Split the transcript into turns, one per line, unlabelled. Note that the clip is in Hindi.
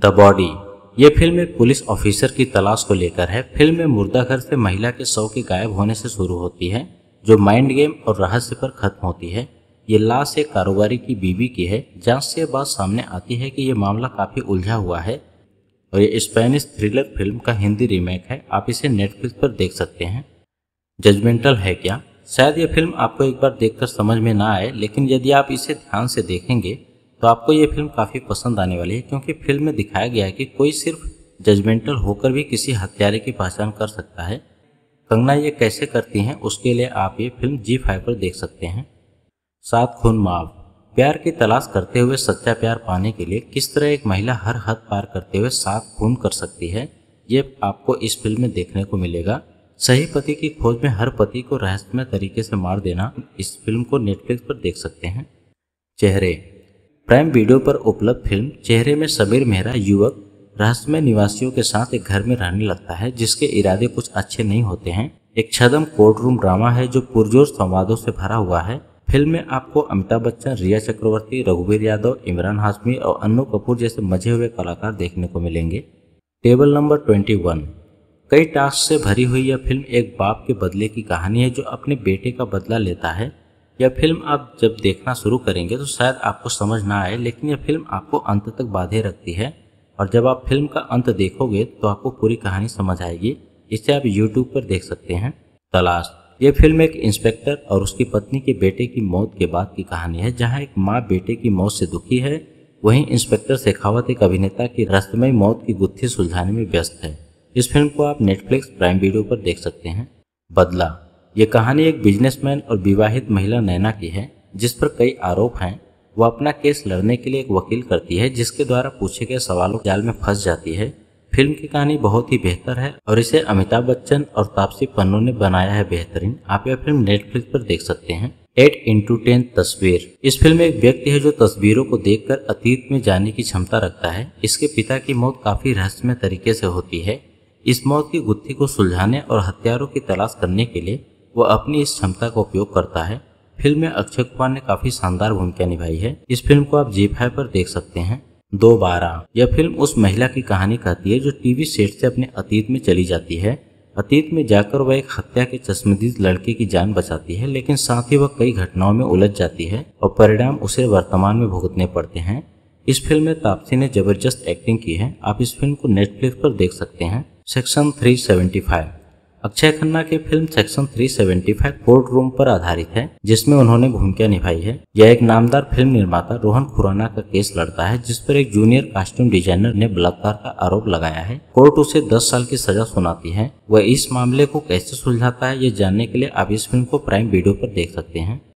द बॉडी ये फिल्म एक पुलिस ऑफिसर की तलाश को लेकर है फिल्म में मुर्दा घर से महिला के शव के गायब होने से शुरू होती है जो माइंड गेम और रहस्य पर खत्म होती है ये लाश एक कारोबारी की बीवी की है जांच से बात सामने आती है कि यह मामला काफ़ी उलझा हुआ है और ये स्पेनिश थ्रिलर फिल्म का हिंदी रीमेक है आप इसे नेटफ्लिक्स पर देख सकते हैं जजमेंटल है क्या शायद यह फिल्म आपको एक बार देखकर समझ में ना आए लेकिन यदि आप इसे ध्यान से देखेंगे तो आपको ये फिल्म काफ़ी पसंद आने वाली है क्योंकि फिल्म में दिखाया गया है कि कोई सिर्फ जजमेंटल होकर भी किसी हत्यारे की पहचान कर सकता है कंगना ये कैसे करती हैं उसके लिए आप ये फिल्म जी फाइव पर देख सकते हैं सात खून माफ प्यार की तलाश करते हुए सच्चा प्यार पाने के लिए किस तरह एक महिला हर हद पार करते हुए सात खून कर सकती है ये आपको इस फिल्म में देखने को मिलेगा सही पति की खोज में हर पति को रहस्यमय तरीके से मार देना इस फिल्म को नेटफ्लिक्स पर देख सकते हैं चेहरे प्राइम वीडियो पर उपलब्ध फिल्म चेहरे में समीर मेहरा युवक रहस्यमय निवासियों के साथ एक घर में रहने लगता है जिसके इरादे कुछ अच्छे नहीं होते हैं एक छदम कोर्ट रूम ड्रामा है जो पुरजोर संवादों से भरा हुआ है फिल्म में आपको अमिताभ बच्चन रिया चक्रवर्ती रघुवीर यादव इमरान हाशमी और अन्नू कपूर जैसे मजे हुए कलाकार देखने को मिलेंगे टेबल नंबर ट्वेंटी वन कई टास्क से भरी हुई यह फिल्म एक बाप के बदले की कहानी है जो अपने बेटे का बदला लेता है यह फिल्म आप जब देखना शुरू करेंगे तो शायद आपको समझ ना आए लेकिन यह फिल्म आपको अंत तक बाधे रखती है और जब आप फिल्म का अंत देखोगे तो आपको पूरी कहानी समझ आएगी इसे आप यूट्यूब पर देख सकते हैं तलाश ये फिल्म एक इंस्पेक्टर और उसकी पत्नी के बेटे की मौत के बाद की कहानी है जहाँ एक माँ बेटे की मौत से दुखी है वहीं इंस्पेक्टर शेखावत एक अभिनेता की रस्तमय मौत की गुत्थी सुलझाने में व्यस्त है इस फिल्म को आप नेटफ्लिक्स प्राइम वीडियो पर देख सकते हैं बदला ये कहानी एक बिजनेसमैन और विवाहित महिला नैना की है जिस पर कई आरोप हैं वह अपना केस लड़ने के लिए एक वकील करती है जिसके द्वारा पूछे गए सवालों के जाल में फंस जाती है फिल्म की कहानी बहुत ही बेहतर है और इसे अमिताभ बच्चन और तापसी पन्नू ने बनाया है बेहतरीन आप यह फिल्म नेटफ्लिक्स पर देख सकते हैं एट इंटू टेन तस्वीर इस फिल्म में एक व्यक्ति है जो तस्वीरों को देखकर अतीत में जाने की क्षमता रखता है इसके पिता की मौत काफी रहस्यमय तरीके से होती है इस मौत की गुत्थी को सुलझाने और हथियारों की तलाश करने के लिए वह अपनी इस क्षमता का उपयोग करता है फिल्म में अक्षय कुमार ने काफी शानदार भूमिका निभाई है इस फिल्म को आप जी फाइव पर देख सकते हैं दो बारह यह फिल्म उस महिला की कहानी कहती है जो टीवी सेट से अपने अतीत में चली जाती है अतीत में जाकर वह एक हत्या के चश्मदीद लड़के की जान बचाती है लेकिन साथ ही वह कई घटनाओं में उलझ जाती है और परिणाम उसे वर्तमान में भुगतने पड़ते हैं इस फिल्म में तापसी ने जबरदस्त एक्टिंग की है आप इस फिल्म को नेटफ्लिक्स पर देख सकते हैं सेक्शन 375 अक्षय खन्ना की फिल्म सेक्शन 375 कोर्ट रूम पर आधारित है जिसमें उन्होंने भूमिका निभाई है यह एक नामदार फिल्म निर्माता रोहन खुराना का केस लड़ता है जिस पर एक जूनियर कॉस्ट्यूम डिजाइनर ने बलात्कार का आरोप लगाया है कोर्ट उसे 10 साल की सजा सुनाती है वह इस मामले को कैसे सुलझाता है ये जानने के लिए आप इस फिल्म को प्राइम वीडियो आरोप देख सकते हैं